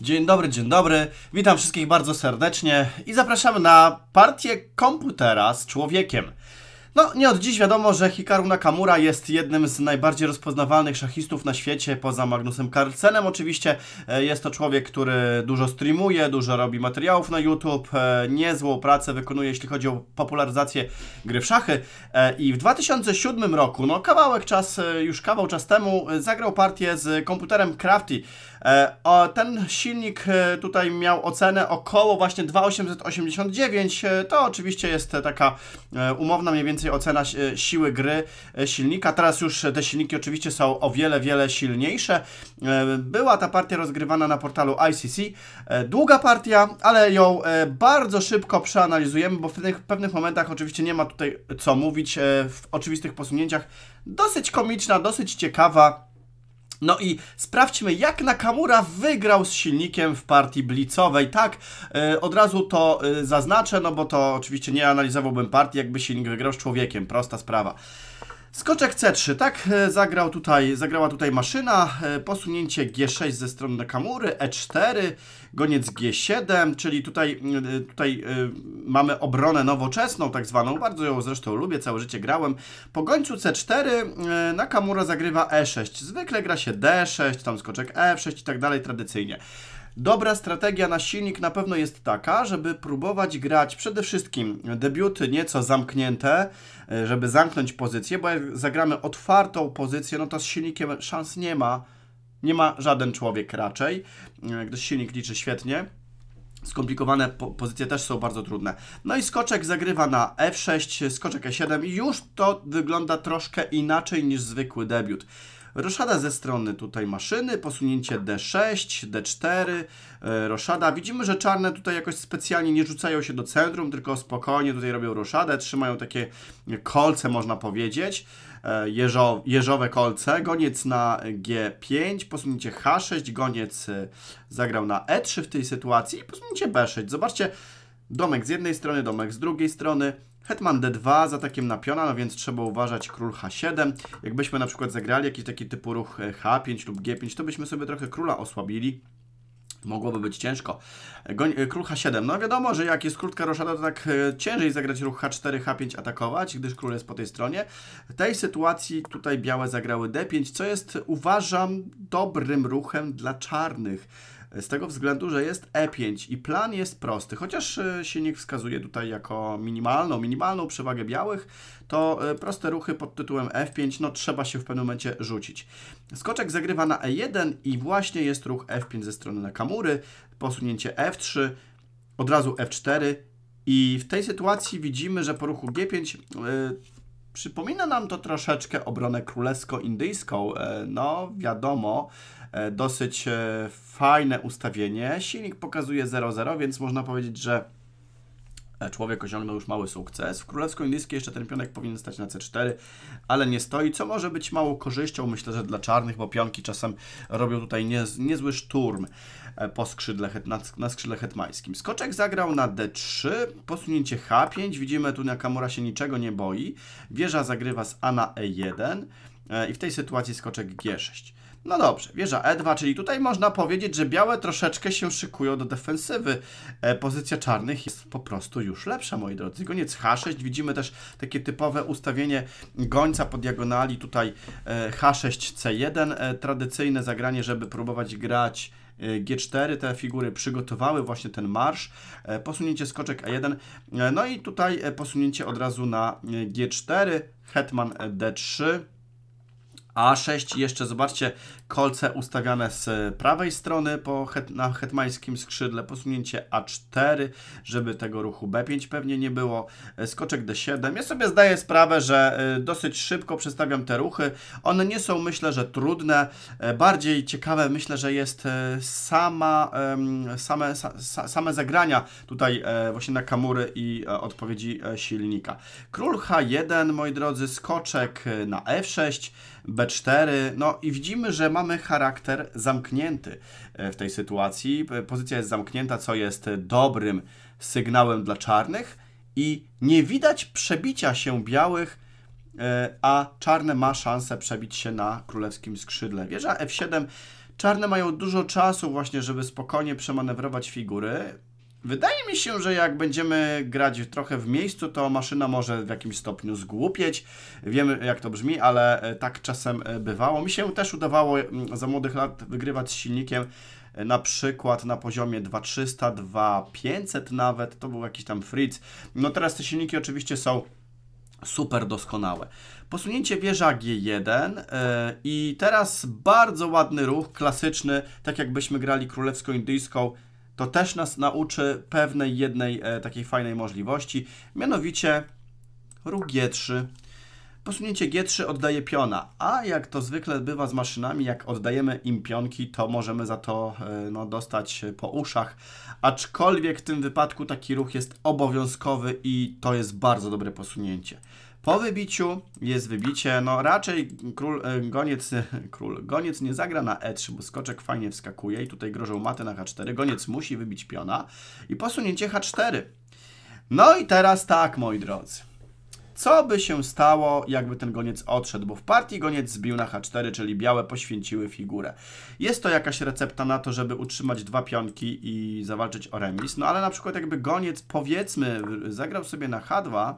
Dzień dobry, dzień dobry. Witam wszystkich bardzo serdecznie i zapraszam na partię komputera z człowiekiem. No, nie od dziś wiadomo, że Hikaru Nakamura jest jednym z najbardziej rozpoznawalnych szachistów na świecie, poza Magnusem Carlsenem oczywiście. E, jest to człowiek, który dużo streamuje, dużo robi materiałów na YouTube, e, niezłą pracę wykonuje, jeśli chodzi o popularyzację gry w szachy. E, I w 2007 roku, no kawałek czas, już kawał czas temu, zagrał partię z komputerem Crafty. Ten silnik tutaj miał ocenę około właśnie 2889, to oczywiście jest taka umowna mniej więcej ocena e, siły gry e, silnika. Teraz już te silniki oczywiście są o wiele, wiele silniejsze. E, była ta partia rozgrywana na portalu ICC. Długa partia, ale ją bardzo szybko przeanalizujemy, bo w pewnych, pewnych momentach oczywiście nie ma tutaj co mówić w oczywistych posunięciach. Dosyć komiczna, dosyć ciekawa no i sprawdźmy, jak Nakamura wygrał z silnikiem w partii blicowej. Tak, yy, od razu to yy, zaznaczę, no bo to oczywiście nie analizowałbym partii, jakby silnik wygrał z człowiekiem. Prosta sprawa. Skoczek C3, tak e, zagrał tutaj, zagrała tutaj maszyna, e, posunięcie G6 ze strony Nakamury, E4, goniec G7, czyli tutaj, e, tutaj mamy obronę nowoczesną, tak zwaną, bardzo ją zresztą lubię, całe życie grałem. Po gońcu C4 Nakamura zagrywa E6, zwykle gra się D6, tam skoczek F6 i tak dalej tradycyjnie. Dobra strategia na silnik na pewno jest taka, żeby próbować grać przede wszystkim debiuty nieco zamknięte, e, żeby zamknąć pozycję, bo jak zagramy otwartą pozycję, no to z silnikiem szans nie ma. Nie ma żaden człowiek raczej, e, gdyż silnik liczy świetnie. Skomplikowane po pozycje też są bardzo trudne. No i skoczek zagrywa na F6, skoczek E7 i już to wygląda troszkę inaczej niż zwykły debiut. Roszada ze strony tutaj maszyny, posunięcie D6, D4, e, roszada. Widzimy, że czarne tutaj jakoś specjalnie nie rzucają się do centrum, tylko spokojnie tutaj robią roszadę, trzymają takie kolce, można powiedzieć, e, jeżo, jeżowe kolce. Goniec na G5, posunięcie H6, goniec e, zagrał na E3 w tej sytuacji i posunięcie B6. Zobaczcie, domek z jednej strony, domek z drugiej strony Hetman d2 z atakiem na piona, no więc trzeba uważać król h7. Jakbyśmy na przykład zagrali jakiś taki typu ruch e, h5 lub g5, to byśmy sobie trochę króla osłabili. Mogłoby być ciężko. E, goń, e, król H7. No wiadomo, że jak jest krótka roszada, to tak ciężej zagrać ruch H4, H5 atakować, gdyż król jest po tej stronie. W tej sytuacji tutaj białe zagrały D5, co jest uważam dobrym ruchem dla czarnych z tego względu, że jest E5 i plan jest prosty. Chociaż e, silnik wskazuje tutaj jako minimalną, minimalną przewagę białych, to e, proste ruchy pod tytułem F5, no trzeba się w pewnym momencie rzucić. Skoczek zagrywa na E1 i właśnie jest ruch F5 ze strony Nakamury, posunięcie F3, od razu F4 i w tej sytuacji widzimy, że po ruchu G5 yy, e, przypomina nam to troszeczkę obronę królewsko-indyjską. Yy, no wiadomo, E, dosyć e, fajne ustawienie. Silnik pokazuje 0,0, więc można powiedzieć, że e, człowiek osiągnął już mały sukces. W królewsko-indyjskiej jeszcze ten pionek powinien stać na c4, ale nie stoi, co może być mało korzyścią, myślę, że dla czarnych, bo pionki czasem robią tutaj nie, niezły szturm po skrzydle, na, na skrzydle hetmańskim. Skoczek zagrał na d3, posunięcie h5, widzimy tu Nakamura się niczego nie boi, wieża zagrywa z a na e1 i w tej sytuacji skoczek g6. No dobrze, wieża E2, czyli tutaj można powiedzieć, że białe troszeczkę się szykują do defensywy. E, pozycja czarnych jest po prostu już lepsza, moi drodzy. Goniec H6, widzimy też takie typowe ustawienie gońca po diagonali, tutaj e, H6, C1, e, tradycyjne zagranie, żeby próbować grać G4 te figury przygotowały właśnie ten marsz, posunięcie skoczek a 1 no i tutaj posunięcie od razu na G4, hetman D3, a6 jeszcze, zobaczcie, kolce ustawiane z prawej strony po het, na hetmańskim skrzydle, posunięcie A4, żeby tego ruchu B5 pewnie nie było, e, skoczek D7. Ja sobie zdaję sprawę, że e, dosyć szybko przestawiam te ruchy. One nie są, myślę, że trudne. E, bardziej ciekawe, myślę, że jest sama, same, same zagrania tutaj właśnie na kamury i odpowiedzi silnika. Król H1, moi drodzy, skoczek na F6, B4. No i widzimy, że mamy charakter zamknięty e, w tej sytuacji. E, pozycja jest zamknięta, co jest dobrym sygnałem dla czarnych i nie widać przebicia się białych, e, a czarne ma szansę przebić się na królewskim skrzydle. Wieża F7. Czarne mają dużo czasu właśnie, żeby spokojnie przemanewrować figury. Wydaje mi się, że jak będziemy grać trochę w miejscu, to maszyna może w jakimś stopniu zgłupieć. Wiemy, jak to brzmi, ale e, tak czasem e, bywało. Mi się też udawało za młodych lat wygrywać z silnikiem e, na przykład na poziomie 2300, 2500 nawet, to był jakiś tam Fritz. No teraz te silniki oczywiście są super doskonałe. Posunięcie wieża G1 yy, i teraz bardzo ładny ruch, klasyczny, tak jakbyśmy grali królewsko-indyjską to też nas nauczy pewnej jednej e, takiej fajnej możliwości, mianowicie ruch G3. Posunięcie G3 oddaje piona, a jak to zwykle bywa z maszynami, jak oddajemy im pionki, to możemy za to e, no, dostać po uszach, aczkolwiek w tym wypadku taki ruch jest obowiązkowy i to jest bardzo dobre posunięcie. Po wybiciu jest wybicie, no raczej król, e, goniec, e, król, goniec nie zagra na e3, bo skoczek fajnie wskakuje i tutaj grożą maty na h4, goniec musi wybić piona i posunięcie h4. No i teraz tak, moi drodzy. Co by się stało, jakby ten goniec odszedł? Bo w partii goniec zbił na h4, czyli białe poświęciły figurę. Jest to jakaś recepta na to, żeby utrzymać dwa pionki i zawalczyć o remis. No ale na przykład jakby goniec, powiedzmy, zagrał sobie na h2,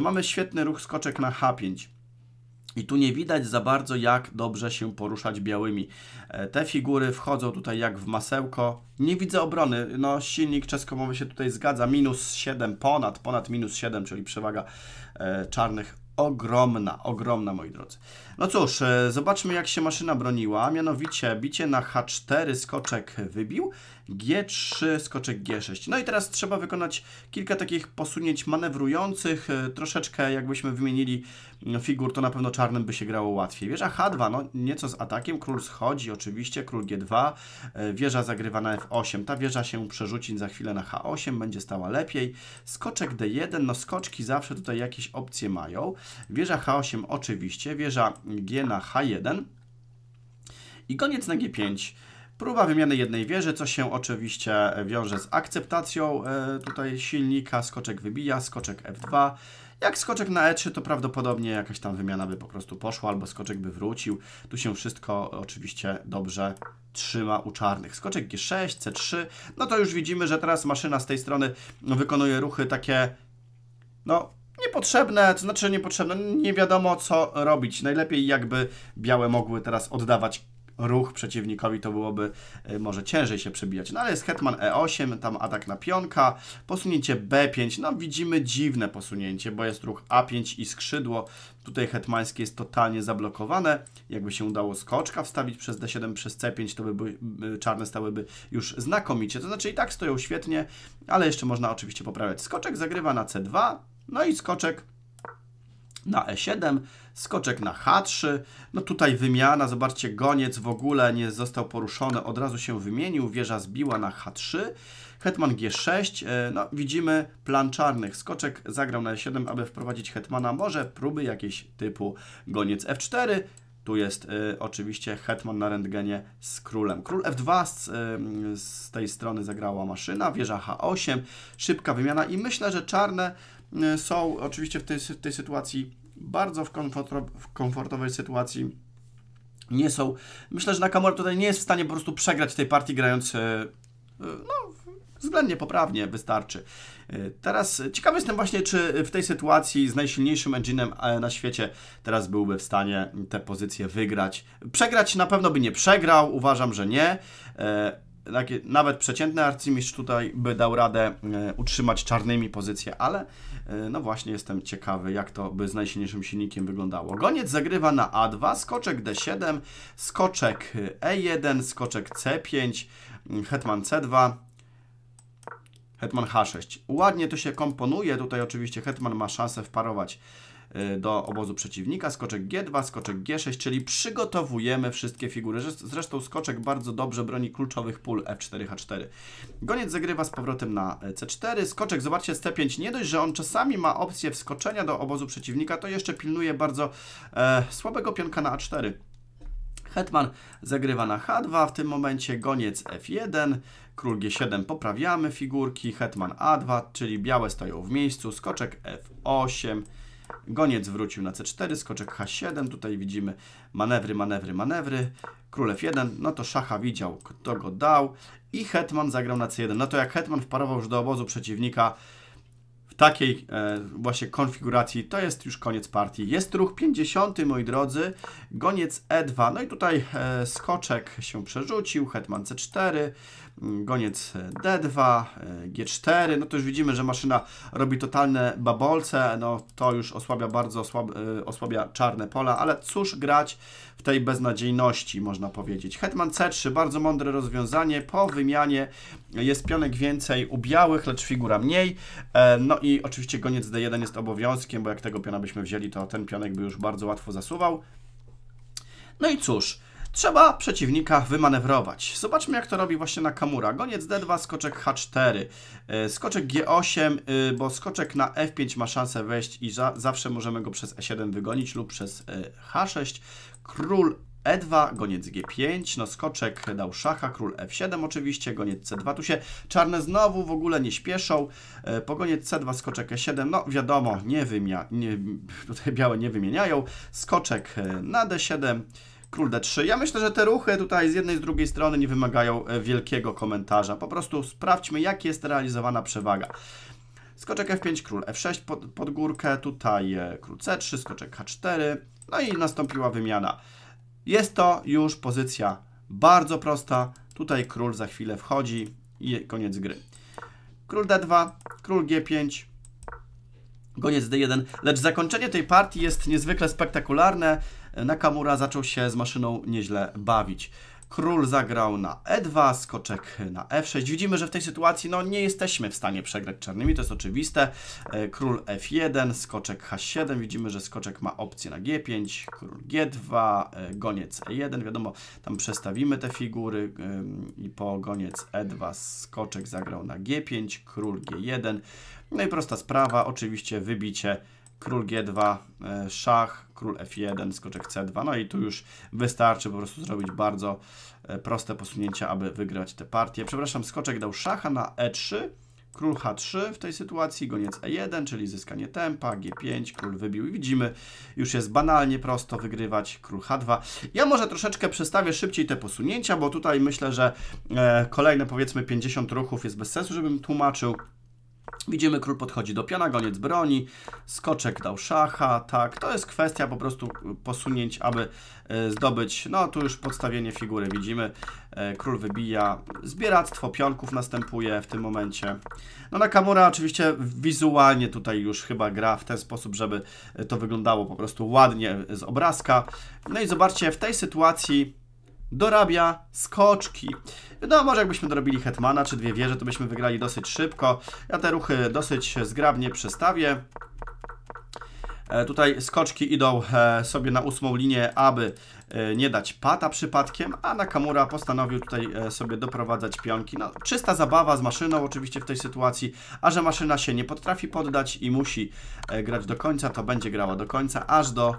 to mamy świetny ruch skoczek na H5. I tu nie widać za bardzo, jak dobrze się poruszać białymi. E, te figury wchodzą tutaj jak w masełko. Nie widzę obrony. No, silnik czeskomowy się tutaj zgadza. Minus 7, ponad, ponad minus 7, czyli przewaga e, czarnych ogromna, ogromna, moi drodzy. No cóż, e, zobaczmy jak się maszyna broniła, mianowicie bicie na H4 skoczek wybił G3, skoczek G6. No i teraz trzeba wykonać kilka takich posunięć manewrujących. E, troszeczkę jakbyśmy wymienili mm, figur, to na pewno czarnym by się grało łatwiej. Wieża H2, no nieco z atakiem. Król schodzi oczywiście, król G2. E, wieża zagrywa na F8. Ta wieża się przerzuci za chwilę na H8, będzie stała lepiej. Skoczek D1, no skoczki zawsze tutaj jakieś opcje mają. Wieża H8 oczywiście, wieża G na H1 i koniec na G5. Próba wymiany jednej wieży, co się oczywiście wiąże z akceptacją e, tutaj silnika. Skoczek wybija, skoczek F2. Jak skoczek na E3, to prawdopodobnie jakaś tam wymiana by po prostu poszła, albo skoczek by wrócił. Tu się wszystko oczywiście dobrze trzyma u czarnych. Skoczek G6, C3. No to już widzimy, że teraz maszyna z tej strony wykonuje ruchy takie, no niepotrzebne, to znaczy niepotrzebne, nie wiadomo co robić. Najlepiej jakby białe mogły teraz oddawać ruch przeciwnikowi, to byłoby y, może ciężej się przebijać. No ale jest hetman e8, tam atak na pionka, posunięcie b5, no widzimy dziwne posunięcie, bo jest ruch a5 i skrzydło, Tutaj hetmańskie jest totalnie zablokowane. Jakby się udało skoczka wstawić przez d7, przez c5, to by y, czarne stałyby już znakomicie. To znaczy i tak stoją świetnie, ale jeszcze można oczywiście poprawiać. Skoczek zagrywa na c2, no i skoczek na E7, skoczek na H3, no tutaj wymiana, zobaczcie, goniec w ogóle nie został poruszony, od razu się wymienił, wieża zbiła na H3, hetman G6, e, no widzimy plan czarnych, skoczek zagrał na E7, aby wprowadzić hetmana, może próby jakieś typu goniec F4, tu jest y, oczywiście hetman na rentgenie z królem. Król F2 z, y, z tej strony zagrała maszyna, wieża H8, szybka wymiana i myślę, że czarne E, są oczywiście w tej, w tej sytuacji bardzo w, komforto, w komfortowej sytuacji. Nie są. Myślę, że Nakamura tutaj nie jest w stanie po prostu przegrać tej partii grając e, e, no, względnie poprawnie wystarczy. Teraz ciekawy jestem właśnie, czy w tej sytuacji z najsilniejszym engine'em na świecie teraz byłby w stanie tę pozycję wygrać. Przegrać na pewno by nie przegrał, uważam, że nie takie, nawet przeciętny arcymistrz tutaj by dał radę e, utrzymać czarnymi pozycje, ale e, no właśnie jestem ciekawy, jak to by z najsilniejszym silnikiem wyglądało. Goniec zagrywa na A2, skoczek D7, skoczek E1, skoczek C5, hetman C2, hetman H6. Ładnie to się komponuje, tutaj oczywiście hetman ma szansę wparować Y, do obozu przeciwnika, skoczek G2, skoczek G6, czyli przygotowujemy wszystkie figury. Zresztą skoczek bardzo dobrze broni kluczowych pól F4, H4. Goniec zagrywa z powrotem na e, C4, skoczek, zobaczcie, C5, nie dość, że on czasami ma opcję wskoczenia do obozu przeciwnika, to jeszcze pilnuje bardzo e, słabego pionka na A4. Hetman zagrywa na H2, w tym momencie goniec F1, król G7, poprawiamy figurki, hetman A2, czyli białe stoją w miejscu, skoczek F8, Goniec wrócił na C4, skoczek H7, tutaj widzimy manewry, manewry, manewry. Król F1, no to szacha widział, kto go dał. I Hetman zagrał na C1. No to jak Hetman wparował już do obozu przeciwnika, takiej e, właśnie konfiguracji to jest już koniec partii. Jest ruch 50, moi drodzy, goniec E2, no i tutaj e, skoczek się przerzucił, hetman C4, mm, goniec e, D2, G4, no to już widzimy, że maszyna robi totalne babolce, no to już osłabia bardzo, osłab, osłabia czarne pola, ale cóż grać, w tej beznadziejności, można powiedzieć. Hetman C3, bardzo mądre rozwiązanie. Po wymianie jest pionek więcej u białych, lecz figura mniej. E, no i oczywiście goniec D1 jest obowiązkiem, bo jak tego piona byśmy wzięli, to ten pionek by już bardzo łatwo zasuwał. No i cóż, Trzeba przeciwnika wymanewrować. Zobaczmy, jak to robi właśnie na Kamura. Goniec D2, skoczek H4, e, skoczek G8, e, bo skoczek na F5 ma szansę wejść i za zawsze możemy go przez E7 wygonić lub przez H6. Król E2, goniec G5, no skoczek dał szacha, król F7 oczywiście, goniec C2, tu się czarne znowu w ogóle nie śpieszą, e, po goniec C2, skoczek E7, no wiadomo, nie wymia, nie, tutaj białe nie wymieniają, skoczek e, na D7, król D3. Ja myślę, że te ruchy tutaj z jednej i z drugiej strony nie wymagają e, wielkiego komentarza, po prostu sprawdźmy jak jest realizowana przewaga. Skoczek F5, król F6 pod, pod górkę, tutaj król C3, skoczek H4, no i nastąpiła wymiana. Jest to już pozycja bardzo prosta. Tutaj król za chwilę wchodzi i koniec gry. Król d2, król g5, goniec d1. Lecz zakończenie tej partii jest niezwykle spektakularne. Nakamura zaczął się z maszyną nieźle bawić. Król zagrał na E2, skoczek na F6. Widzimy, że w tej sytuacji no, nie jesteśmy w stanie przegrać czarnymi, to jest oczywiste. E, król F1, skoczek H7. Widzimy, że skoczek ma opcję na G5, król G2, e, goniec E1. Wiadomo, tam przestawimy te figury e, i po goniec E2 skoczek zagrał na G5, król G1. No i prosta sprawa, oczywiście wybicie król G2, e, szach, król F1, skoczek C2. No i tu już wystarczy po prostu zrobić bardzo e, proste posunięcia, aby wygrać tę partię. Przepraszam, skoczek dał szacha na E3, król H3 w tej sytuacji, goniec E1, czyli zyskanie tempa, G5, król wybił i widzimy, już jest banalnie prosto wygrywać król H2. Ja może troszeczkę przestawię szybciej te posunięcia, bo tutaj myślę, że e, kolejne powiedzmy 50 ruchów jest bez sensu, żebym tłumaczył. Widzimy, król podchodzi do piona, goniec broni, skoczek dał szacha, tak. To jest kwestia po prostu posunięć, aby e, zdobyć, no tu już podstawienie figury widzimy. E, król wybija, zbieractwo pionków następuje w tym momencie. No Nakamura oczywiście wizualnie tutaj już chyba gra w ten sposób, żeby to wyglądało po prostu ładnie z obrazka. No i zobaczcie, w tej sytuacji dorabia skoczki. Wiadomo, no, że jakbyśmy dorobili hetmana czy dwie wieże, to byśmy wygrali dosyć szybko. Ja te ruchy dosyć zgrabnie przestawię. E, tutaj skoczki idą e, sobie na ósmą linię, aby e, nie dać pata przypadkiem, a Nakamura postanowił tutaj sobie doprowadzać pionki. No, czysta zabawa z maszyną oczywiście w tej sytuacji, a że maszyna się nie potrafi poddać i musi grać do końca, to będzie grała do końca, aż do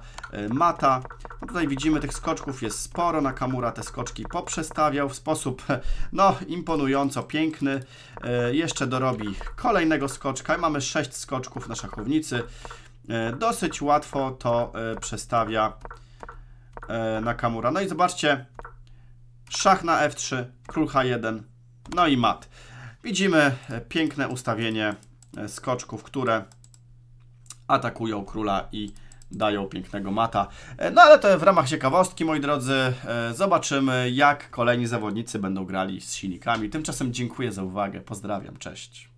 mata. No, tutaj widzimy tych skoczków jest sporo, Nakamura te skoczki poprzestawiał w sposób no imponująco piękny. Jeszcze dorobi kolejnego skoczka i mamy sześć skoczków na szachownicy. E, dosyć łatwo to e, przestawia e, Nakamura. No i zobaczcie, szach na F3, król H1, no i mat. Widzimy piękne ustawienie skoczków, które atakują króla i dają pięknego mata. No ale to w ramach ciekawostki, moi drodzy. Zobaczymy, jak kolejni zawodnicy będą grali z silnikami. Tymczasem dziękuję za uwagę. Pozdrawiam, cześć.